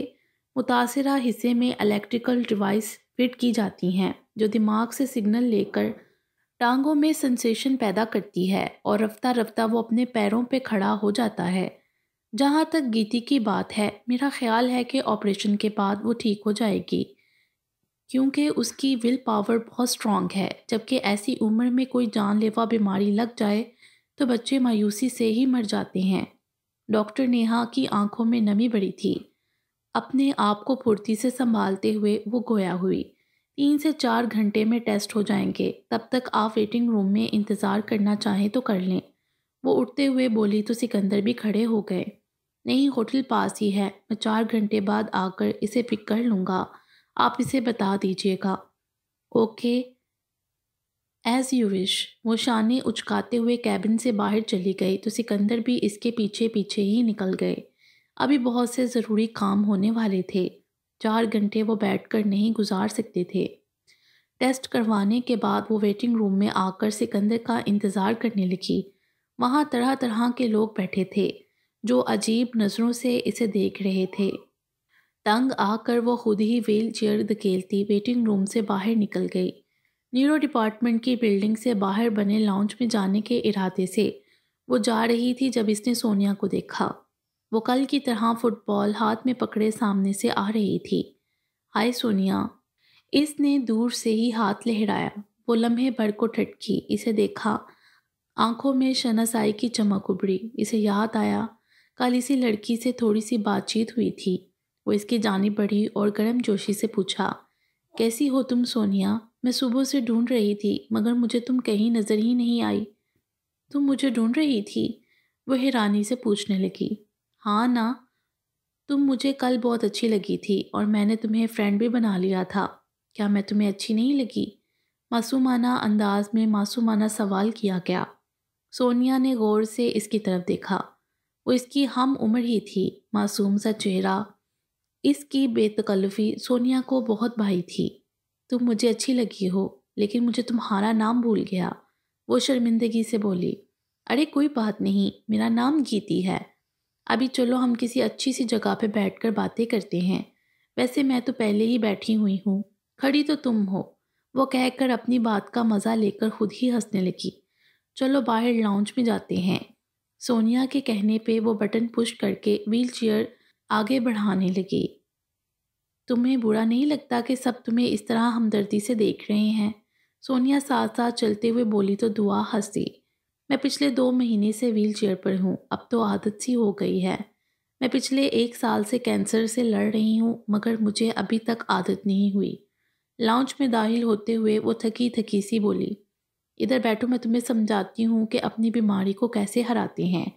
मुतासर हिस्से में इलेक्ट्रिकल डिवाइस फिट की जाती हैं जो दिमाग से सिग्नल लेकर टांगों में सेंसेशन पैदा करती है और रफ्ता रफ्ता वो अपने पैरों पे खड़ा हो जाता है जहाँ तक गीती की बात है मेरा ख्याल है कि ऑपरेशन के बाद वो ठीक हो जाएगी क्योंकि उसकी विल पावर बहुत स्ट्रांग है जबकि ऐसी उम्र में कोई जानलेवा बीमारी लग जाए तो बच्चे मायूसी से ही मर जाते हैं डॉक्टर नेहा की आंखों में नमी बढ़ी थी अपने आप को फुर्ती से संभालते हुए वो गोया हुई तीन से चार घंटे में टेस्ट हो जाएंगे तब तक आप वेटिंग रूम में इंतज़ार करना चाहें तो कर लें वो उठते हुए बोली तो सिकंदर भी खड़े हो गए नहीं होटल पास ही है मैं चार घंटे बाद आकर इसे पिक कर लूँगा आप इसे बता दीजिएगा ओके एज़ यू विश वो शानी उचकाते हुए कैबिन से बाहर चली गई तो सिकंदर भी इसके पीछे पीछे ही निकल गए अभी बहुत से ज़रूरी काम होने वाले थे चार घंटे वो बैठकर नहीं गुजार सकते थे टेस्ट करवाने के बाद वो वेटिंग रूम में आकर सिकंदर का इंतज़ार करने लगी वहाँ तरह तरह के लोग बैठे थे जो अजीब नज़रों से इसे देख रहे थे तंग आकर वो खुद ही व्हील चेयर धकेलती वेटिंग रूम से बाहर निकल गई न्यूरो डिपार्टमेंट की बिल्डिंग से बाहर बने लाउंज में जाने के इरादे से वो जा रही थी जब इसने सोनिया को देखा वो कल की तरह फुटबॉल हाथ में पकड़े सामने से आ रही थी हाय सोनिया इसने दूर से ही हाथ लहराया वो लम्हे भर को ठटकी इसे देखा आंखों में शनासाई की चमक उभरी इसे याद आया कल इसी लड़की से थोड़ी सी बातचीत हुई थी वो इसकी जानी पड़ी और गर्म जोशी से पूछा कैसी हो तुम सोनिया मैं सुबह से ढूंढ रही थी मगर मुझे तुम कहीं नज़र ही नहीं आई तुम मुझे ढूंढ रही थी वो हैरानी से पूछने लगी हाँ ना तुम मुझे कल बहुत अच्छी लगी थी और मैंने तुम्हें फ्रेंड भी बना लिया था क्या मैं तुम्हें अच्छी नहीं लगी मासूमाना अंदाज में मासूमाना सवाल किया गया सोनिया ने गौर से इसकी तरफ देखा वो इसकी हम उम्र ही थी मासूम सा चेहरा इसकी बेतकल्फ़ी सोनिया को बहुत भाई थी तुम मुझे अच्छी लगी हो लेकिन मुझे तुम्हारा नाम भूल गया वो शर्मिंदगी से बोली अरे कोई बात नहीं मेरा नाम गीती है अभी चलो हम किसी अच्छी सी जगह पे बैठकर बातें करते हैं वैसे मैं तो पहले ही बैठी हुई हूँ खड़ी तो तुम हो वो कहकर अपनी बात का मज़ा लेकर खुद ही हंसने लगी चलो बाहर लाउंज में जाते हैं सोनिया के कहने पे वो बटन पुश करके व्हील चेयर आगे बढ़ाने लगी तुम्हें बुरा नहीं लगता कि सब तुम्हें इस तरह हमदर्दी से देख रहे हैं सोनिया साथ साथ चलते हुए बोली तो दुआ हंसी मैं पिछले दो महीने से व्हील चेयर पर हूँ अब तो आदत सी हो गई है मैं पिछले एक साल से कैंसर से लड़ रही हूँ मगर मुझे अभी तक आदत नहीं हुई लाउंज में दाखिल होते हुए वो थकी थकी सी बोली इधर बैठो मैं तुम्हें समझाती हूँ कि अपनी बीमारी को कैसे हराते हैं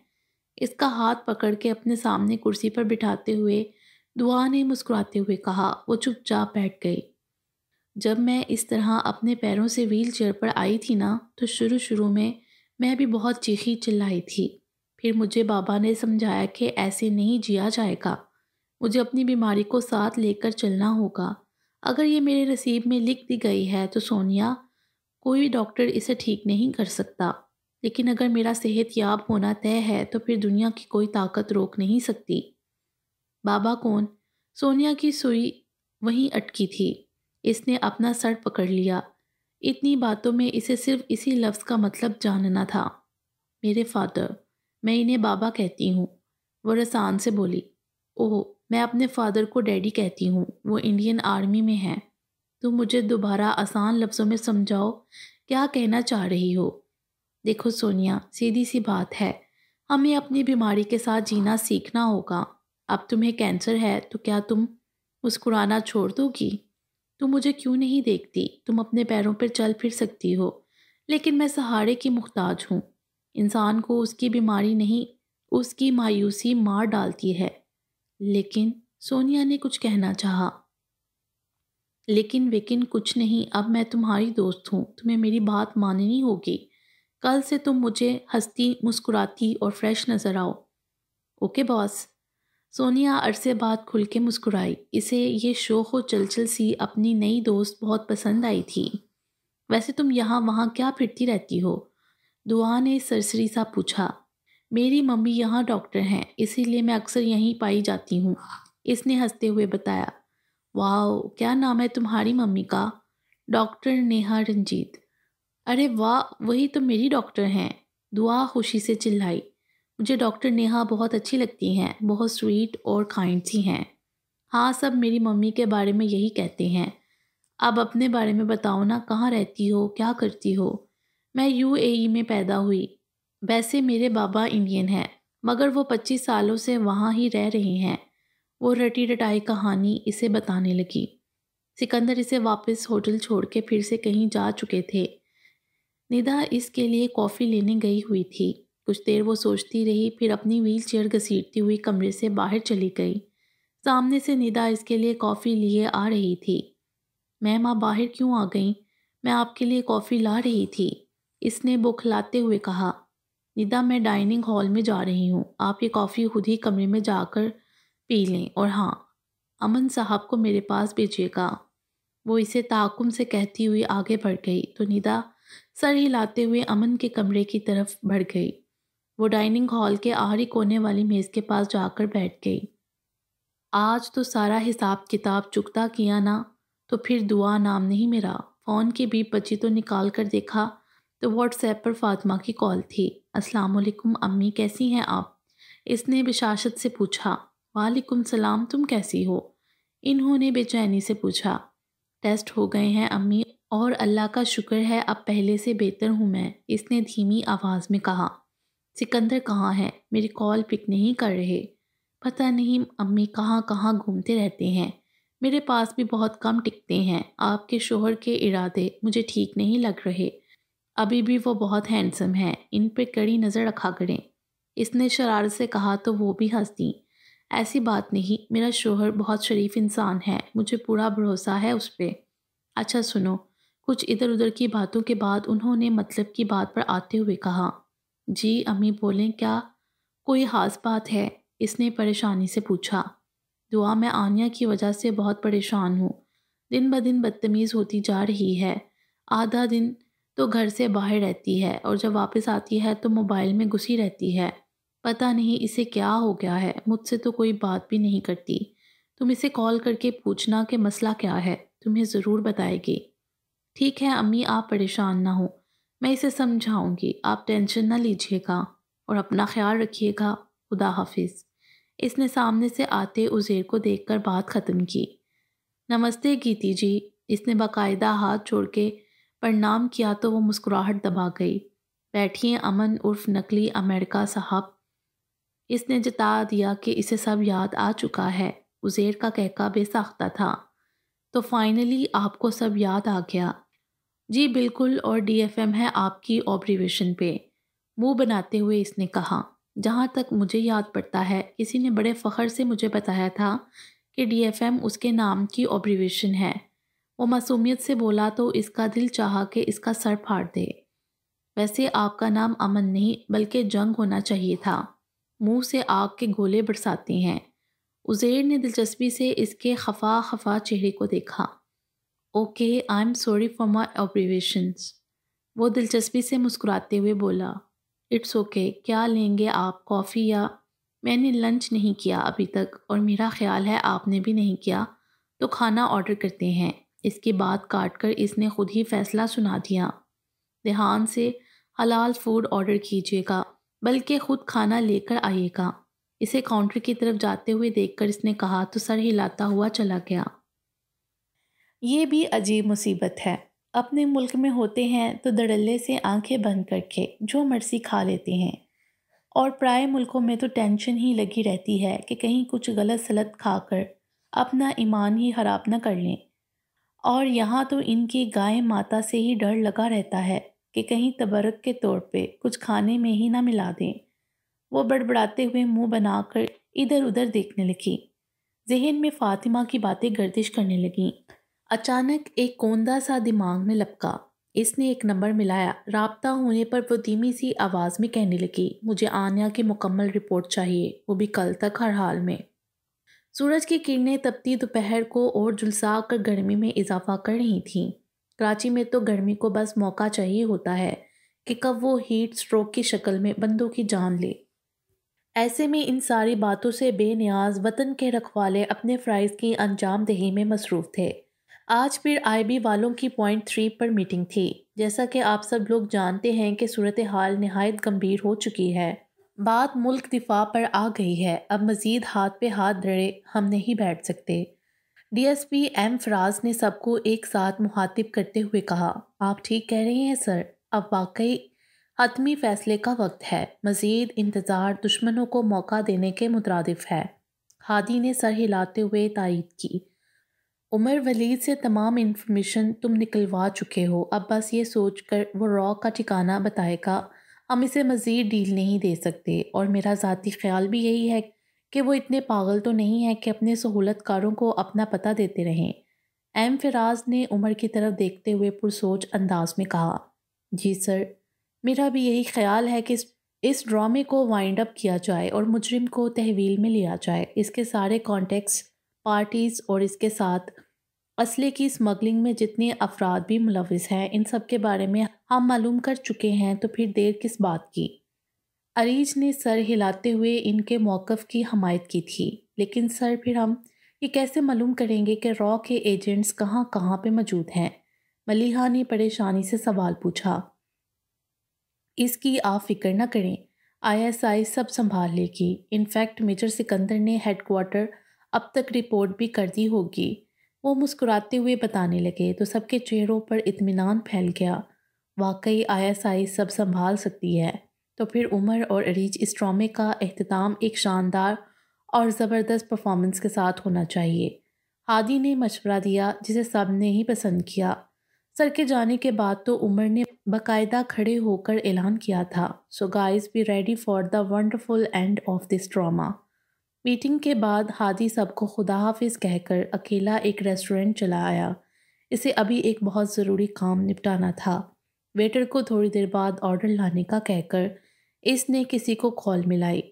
इसका हाथ पकड़ के अपने सामने कुर्सी पर बिठाते हुए दुआ ने मुस्कुराते हुए कहा वो चुपचाप बैठ गई जब मैं इस तरह अपने पैरों से व्हील चेयर पर आई थी ना तो शुरू शुरू में मैं भी बहुत चीखी चिल्लाई थी फिर मुझे बाबा ने समझाया कि ऐसे नहीं जिया जाएगा मुझे अपनी बीमारी को साथ लेकर चलना होगा अगर ये मेरे नसीब में लिख दी गई है तो सोनिया कोई डॉक्टर इसे ठीक नहीं कर सकता लेकिन अगर मेरा सेहत याब होना तय है तो फिर दुनिया की कोई ताकत रोक नहीं सकती बाबा कौन सोनिया की सुई वहीं अटकी थी इसने अपना सर पकड़ लिया इतनी बातों में इसे सिर्फ इसी लफ्ज़ का मतलब जानना था मेरे फादर मैं इन्हें बाबा कहती हूँ वो रसान से बोली ओह मैं अपने फादर को डैडी कहती हूँ वो इंडियन आर्मी में हैं तुम मुझे दोबारा आसान लफ्ज़ों में समझाओ क्या कहना चाह रही हो देखो सोनिया सीधी सी बात है हमें अपनी बीमारी के साथ जीना सीखना होगा अब तुम्हें कैंसर है तो क्या तुम मुस्कुराना छोड़ दोगी तुम मुझे क्यों नहीं देखती तुम अपने पैरों पर चल फिर सकती हो लेकिन मैं सहारे की मुहताज हूँ इंसान को उसकी बीमारी नहीं उसकी मायूसी मार डालती है लेकिन सोनिया ने कुछ कहना चाहा लेकिन वेकिन कुछ नहीं अब मैं तुम्हारी दोस्त हूँ तुम्हें मेरी बात माननी होगी कल से तुम मुझे हंसती मुस्कुराती और फ्रेश नज़र आओ ओके बॉस सोनिया अरसे बाद खुल के मुस्कुराई इसे ये शोख व चलचल सी अपनी नई दोस्त बहुत पसंद आई थी वैसे तुम यहाँ वहाँ क्या फिरती रहती हो दुआ ने सरसरी सा पूछा मेरी मम्मी यहाँ डॉक्टर हैं इसीलिए मैं अक्सर यहीं पाई जाती हूँ इसने हंसते हुए बताया वाह क्या नाम है तुम्हारी मम्मी का डॉक्टर नेहा रंजीत अरे वाह वही तो मेरी डॉक्टर हैं दुआ खुशी से चिल्लाई मुझे डॉक्टर नेहा बहुत अच्छी लगती हैं बहुत स्वीट और काइंड सी हैं हाँ सब मेरी मम्मी के बारे में यही कहते हैं अब अपने बारे में बताओ ना कहाँ रहती हो क्या करती हो मैं यू e में पैदा हुई वैसे मेरे बाबा इंडियन हैं मगर वो पच्चीस सालों से वहाँ ही रह रहे हैं वो रटी रटाई कहानी इसे बताने लगी सिकंदर इसे वापस होटल छोड़ के फिर से कहीं जा चुके थे निदा इसके लिए कॉफ़ी लेने गई हुई थी कुछ देर वो सोचती रही फिर अपनी व्हील चेयर घसीटती हुई कमरे से बाहर चली गई सामने से निदा इसके लिए कॉफ़ी लिए आ रही थी मैम आप बाहर क्यों आ गई मैं आपके लिए कॉफ़ी ला रही थी इसने बौखलाते हुए कहा निदा मैं डाइनिंग हॉल में जा रही हूँ आप ये कॉफ़ी खुद ही कमरे में जाकर पी लें और हाँ अमन साहब को मेरे पास भेजिएगा वो इसे ताकुम से कहती हुई आगे बढ़ गई तो निदा सर हिलाते हुए अमन के कमरे की तरफ बढ़ गई वो डाइनिंग हॉल के आहरी कोने वाली मेज़ के पास जाकर बैठ गई आज तो सारा हिसाब किताब चुकता किया ना तो फिर दुआ नाम नहीं मेरा फ़ोन की बीप बची तो निकाल कर देखा तो व्हाट्सएप पर फातिमा की कॉल थी अस्सलाम वालेकुम अम्मी कैसी हैं आप इसने बिशाशत से पूछा वालेकुम सलाम तुम कैसी हो इन्होंने बेचैनी से पूछा टेस्ट हो गए हैं अम्मी और अल्लाह का शुक्र है अब पहले से बेहतर हूँ मैं इसने धीमी आवाज़ में कहा सिकंदर कहाँ है मेरी कॉल पिक नहीं कर रहे पता नहीं अम्मी कहाँ कहाँ घूमते रहते हैं मेरे पास भी बहुत कम टिकते हैं आपके शोहर के इरादे मुझे ठीक नहीं लग रहे अभी भी वो बहुत हैंडसम हैं इन पर कड़ी नज़र रखा करें इसने शरारत से कहा तो वो भी हंस दी ऐसी बात नहीं मेरा शोहर बहुत शरीफ इंसान है मुझे पूरा भरोसा है उस पर अच्छा सुनो कुछ इधर उधर की बातों के बाद उन्होंने मतलब की बात पर आते हुए कहा जी अम्मी बोलें क्या कोई ख़ास बात है इसने परेशानी से पूछा दुआ मैं आनिया की वजह से बहुत परेशान हूँ दिन ब दिन बदतमीज़ होती जा रही है आधा दिन तो घर से बाहर रहती है और जब वापस आती है तो मोबाइल में घुसी रहती है पता नहीं इसे क्या हो गया है मुझसे तो कोई बात भी नहीं करती तुम इसे कॉल करके पूछना कि मसला क्या है तुम्हें ज़रूर बताएगी ठीक है अम्मी आप परेशान ना हो मैं इसे समझाऊंगी आप टेंशन ना लीजिएगा और अपना ख्याल रखिएगा खुदा हाफिज इसने सामने से आते उज़ेर को देखकर बात ख़त्म की नमस्ते गीती जी इसने बाकायदा हाथ छोड़ के प्रणाम किया तो वो मुस्कुराहट दबा गई बैठिए अमन उर्फ नकली अमेरिका साहब इसने जता दिया कि इसे सब याद आ चुका है उज़ेर का कहका बेसाख्ता था तो फाइनली आपको सब याद आ गया जी बिल्कुल और डीएफएम है आपकी ऑब्रिवेशन पे मुंह बनाते हुए इसने कहा जहाँ तक मुझे याद पड़ता है किसी ने बड़े फ़ख्र से मुझे बताया था कि डीएफएम उसके नाम की ऑब्रिवेशन है वो मासूमियत से बोला तो इसका दिल चाहा कि इसका सर फाड़ दे वैसे आपका नाम अमन नहीं बल्कि जंग होना चाहिए था मुंह से आग के गोले बरसाती हैं उज़ैर ने दिलचस्पी से इसके खफा खफा चेहरे को देखा okay I am sorry for my observations वो दिलचस्पी से मुस्कुराते हुए बोला इट्स ओके okay, क्या लेंगे आप कॉफ़ी या मैंने लंच नहीं किया अभी तक और मेरा ख्याल है आपने भी नहीं किया तो खाना ऑर्डर करते हैं इसके बाद काट कर इसने खुद ही फैसला सुना दिया ध्यान से हलाल फूड ऑर्डर कीजिएगा बल्कि ख़ुद खाना लेकर आइएगा इसे काउंटर की तरफ जाते हुए देखकर इसने कहा तो सर हिलाता हुआ चला गया ये भी अजीब मुसीबत है अपने मुल्क में होते हैं तो धड़ल्ले से आंखें बंद करके जो मर्जी खा लेते हैं और प्राय मुल्कों में तो टेंशन ही लगी रहती है कि कहीं कुछ गलत सलत खाकर अपना ईमान ही खराब ना कर लें और यहाँ तो इनकी गाय माता से ही डर लगा रहता है कि कहीं तबरक के तौर पे कुछ खाने में ही ना मिला दें वो बड़बड़ाते हुए मुंह बनाकर इधर उधर देखने लगी जहन में फ़ातिमा की बातें गर्दिश करने लगीं अचानक एक कोंदा सा दिमाग में लपका इसने एक नंबर मिलाया रबता होने पर वो धीमी सी आवाज़ में कहने लगी मुझे आनिया की मुकम्मल रिपोर्ट चाहिए वो भी कल तक हर हाल में सूरज की किरणें तपती दोपहर को और जुलसा कर गर्मी में इजाफा कर रही थीं कराची में तो गर्मी को बस मौका चाहिए होता है कि कब वो हीट स्ट्रोक की शक्ल में बंदों की जान ले ऐसे में इन सारी बातों से बेनियाज वतन के रखवाले अपने फ़्राइज की अंजाम दही में मसरूफ़ थे आज फिर आईबी वालों की पॉइंट थ्री पर मीटिंग थी जैसा कि आप सब लोग जानते हैं कि सूरत हाल नहायत गंभीर हो चुकी है बात मुल्क दिफा पर आ गई है अब मज़ीद हाथ पे हाथ धड़े हम नहीं बैठ सकते डीएसपी एम फराज ने सबको एक साथ मुखातिब करते हुए कहा आप ठीक कह रहे हैं सर अब वाकई हतमी फैसले का वक्त है मज़ीद इंतज़ार दुश्मनों को मौका देने के मुतरद है हादी ने सर हिलाते हुए तारीफ की उमर वलीद से तमाम इन्फॉर्मेशन तुम निकलवा चुके हो अब बस ये सोच कर वो रॉ का ठिकाना बताएगा हम इसे मज़ीद डील नहीं दे सकते और मेरा ज़ाती ख्याल भी यही है कि वो इतने पागल तो नहीं है कि अपने सहूलतकारों को अपना पता देते रहें एम फराज ने उमर की तरफ देखते हुए पुरसोच अंदाज में कहा जी सर मेरा भी यही ख्याल है कि इस इस ड्रामे को वाइंड अप किया जाए और मुजरिम को तहवील में लिया जाए इसके सारे कॉन्टेक्ट्स पार्टीज़ और इसके साथ असले की स्मगलिंग में जितने अफराद भी मुलविस हैं इन सब के बारे में हम मालूम कर चुके हैं तो फिर देर किस बात की अरीज ने सर हिलाते हुए इनके मौक़ की हमायत की थी लेकिन सर फिर हम ये कैसे मालूम करेंगे कि रॉ के एजेंट्स कहाँ कहाँ पे मौजूद हैं मलिहा ने परेशानी से सवाल पूछा इसकी आप फिक्र न करें आईएसआई सब संभाल लेगी इनफैक्ट मेजर सिकंदर ने हेडकोार्टर अब तक रिपोर्ट भी कर दी होगी वो मुस्कुराते हुए बताने लगे तो सबके चेहरों पर इतमान फैल गया वाकई आईएसआई सब संभाल सकती है तो फिर उमर और अरीज इस ड्रामे का अहतमाम एक शानदार और ज़बरदस्त परफॉर्मेंस के साथ होना चाहिए हादी ने मशवरा दिया जिसे सब ने ही पसंद किया सर के जाने के बाद तो उमर ने बाकायदा खड़े होकर ऐलान किया था so guys be ready for the wonderful end of this drama meeting के बाद हादी सबको खुदा हाफिज कहकर अकेला एक रेस्टोरेंट चला आया इसे अभी एक बहुत ज़रूरी काम निपटाना था वेटर को थोड़ी देर बाद ऑर्डर लाने का कहकर इसने किसी को कॉल मिलाई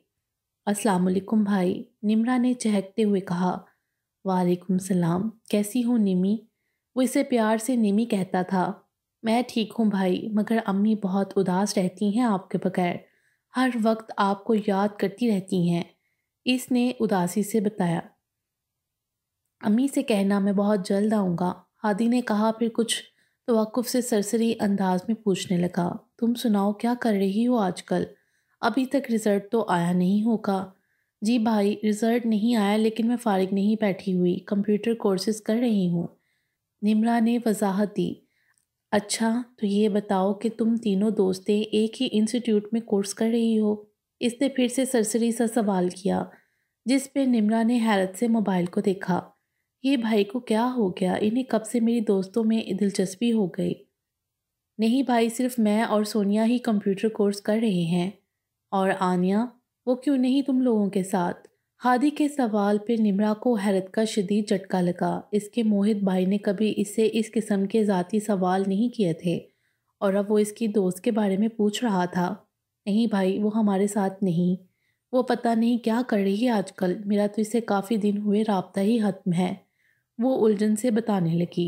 अस्सलाम वालेकुम भाई निमरा ने चहकते हुए कहा वालेकुम सलाम कैसी हूँ निमी वो इसे प्यार से निमी कहता था मैं ठीक हूँ भाई मगर अम्मी बहुत उदास रहती हैं आपके बगैर हर वक्त आपको याद करती रहती हैं इसने उदासी से बताया अम्मी से कहना मैं बहुत जल्द आऊँगा हादी ने कहा फिर कुछ तोक़ुफ़ से सरसरी अंदाज में पूछने लगा तुम सुनाओ क्या कर रही हो आजकल अभी तक रिज़ल्ट तो आया नहीं होगा जी भाई रिज़ल्ट नहीं आया लेकिन मैं फ़ारिग नहीं बैठी हुई कंप्यूटर कोर्सेज कर रही हूँ निमरा ने वजाहत दी अच्छा तो ये बताओ कि तुम तीनों दोस्तें एक ही इंस्टीट्यूट में कोर्स कर रही हो इसने फिर से सरसरी सा सवाल किया जिस पे निमरा ने हैरत से मोबाइल को देखा ये भाई को क्या हो गया इन्हें कब से मेरी दोस्तों में दिलचस्पी हो गई नहीं भाई सिर्फ मैं और सोनिया ही कंप्यूटर कोर्स कर रहे हैं और आनिया वो क्यों नहीं तुम लोगों के साथ हादी के सवाल पर निमरा को हैरत का शदीद झटका लगा इसके मोहित भाई ने कभी इससे इस किस्म के ज़ाती सवाल नहीं किए थे और अब वो इसकी दोस्त के बारे में पूछ रहा था नहीं भाई वो हमारे साथ नहीं वो पता नहीं क्या कर रही है आजकल मेरा तो इसे काफ़ी दिन हुए रबता ही ख़त्म है वो उलझन से बताने लगी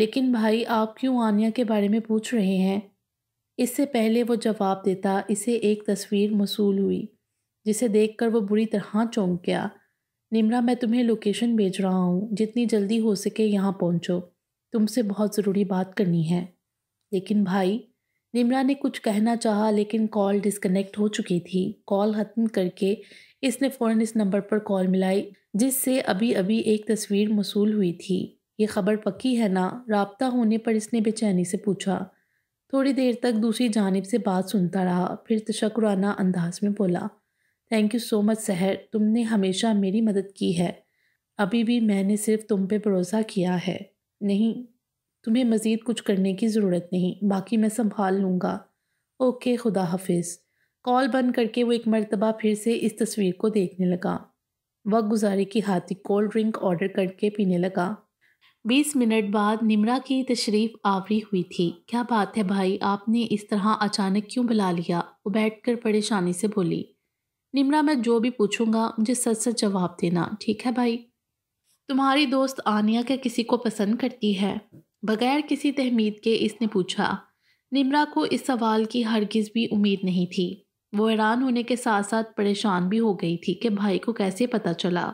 लेकिन भाई आप क्यों आनिया के बारे में पूछ रहे हैं इससे पहले वो जवाब देता इसे एक तस्वीर मसूल हुई जिसे देखकर वो बुरी तरह चौंक गया निमरा मैं तुम्हें लोकेशन भेज रहा हूँ जितनी जल्दी हो सके यहाँ पहुँचो तुमसे बहुत ज़रूरी बात करनी है लेकिन भाई निमरा ने कुछ कहना चाहा लेकिन कॉल डिस्कनेक्ट हो चुकी थी कॉल खत्म करके इसने फ़ौरन इस नंबर पर कॉल मिलाई जिससे अभी अभी एक तस्वीर मसूल हुई थी ये खबर पक्की है ना रबता होने पर इसने बेचैनी से पूछा थोड़ी देर तक दूसरी जानब से बात सुनता रहा फिर तशक्राना अंदाज में बोला थैंक यू सो मच सहर तुमने हमेशा मेरी मदद की है अभी भी मैंने सिर्फ तुम पे भरोसा किया है नहीं तुम्हें मज़ीद कुछ करने की ज़रूरत नहीं बाकी मैं संभाल लूँगा ओके खुदा हाफिज कॉल बंद करके वो एक मरतबा फिर से इस तस्वीर को देखने लगा वक्त गुजारे की हाथी कोल्ड ड्रिंक ऑर्डर करके पीने लगा बीस मिनट बाद निमरा की तशरीफ़ आवरी हुई थी क्या बात है भाई आपने इस तरह अचानक क्यों बुला लिया वो बैठकर परेशानी से बोली निमरा मैं जो भी पूछूंगा मुझे सच सच जवाब देना ठीक है भाई तुम्हारी दोस्त आनिया क्या किसी को पसंद करती है बगैर किसी तहमीद के इसने पूछा निमरा को इस सवाल की हरगिज़ भी उम्मीद नहीं थी वो हैरान होने के साथ साथ परेशान भी हो गई थी कि भाई को कैसे पता चला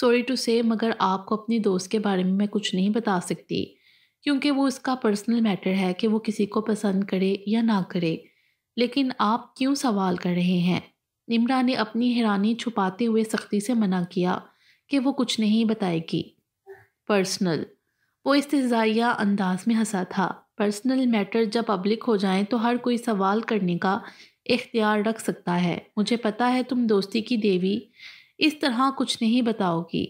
सॉरी टू से मगर आपको अपनी दोस्त के बारे में मैं कुछ नहीं बता सकती क्योंकि वो इसका पर्सनल मैटर है कि वो किसी को पसंद करे या ना करे लेकिन आप क्यों सवाल कर रहे हैं निमरा ने अपनी हैरानी छुपाते हुए सख्ती से मना किया कि वो कुछ नहीं बताएगी पर्सनल वो इस्तजाया अंदाज में हंसा था पर्सनल मैटर जब पब्लिक हो जाए तो हर कोई सवाल करने का इख्तियार रख सकता है मुझे पता है तुम दोस्ती की देवी इस तरह कुछ नहीं बताओगी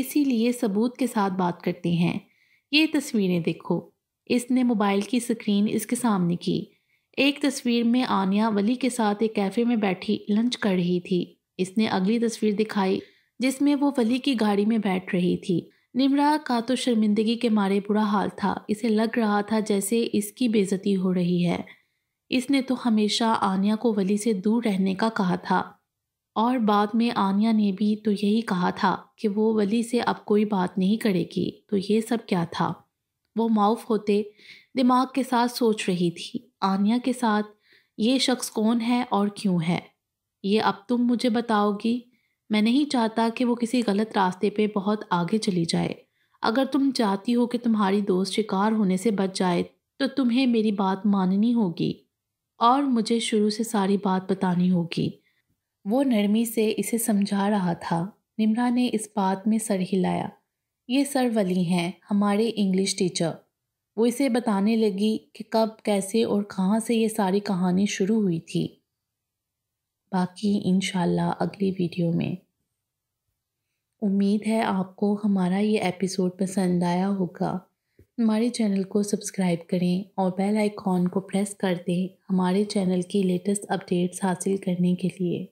इसीलिए सबूत के साथ बात करती हैं ये तस्वीरें देखो इसने मोबाइल की स्क्रीन इसके सामने की एक तस्वीर में आनिया वली के साथ एक कैफ़े में बैठी लंच कर रही थी इसने अगली तस्वीर दिखाई जिसमें वो वली की गाड़ी में बैठ रही थी निमरा का तो शर्मिंदगी के मारे बुरा हाल था इसे लग रहा था जैसे इसकी बेजती हो रही है इसने तो हमेशा आनिया को वली से दूर रहने का कहा था और बाद में आनिया ने भी तो यही कहा था कि वो वली से अब कोई बात नहीं करेगी तो ये सब क्या था वो माउफ होते दिमाग के साथ सोच रही थी आनिया के साथ ये शख्स कौन है और क्यों है ये अब तुम मुझे बताओगी मैं नहीं चाहता कि वो किसी गलत रास्ते पे बहुत आगे चली जाए अगर तुम चाहती हो कि तुम्हारी दोस्त शिकार होने से बच जाए तो तुम्हें मेरी बात माननी होगी और मुझे शुरू से सारी बात बतानी होगी वो नरमी से इसे समझा रहा था निम्रा ने इस बात में सर हिलाया ये सर वली हैं हमारे इंग्लिश टीचर वो इसे बताने लगी कि कब कैसे और कहाँ से ये सारी कहानी शुरू हुई थी बाकी इन अगली वीडियो में उम्मीद है आपको हमारा ये एपिसोड पसंद आया होगा हमारे चैनल को सब्सक्राइब करें और बेल आइकॉन को प्रेस कर दें हमारे चैनल की लेटेस्ट अपडेट्स हासिल करने के लिए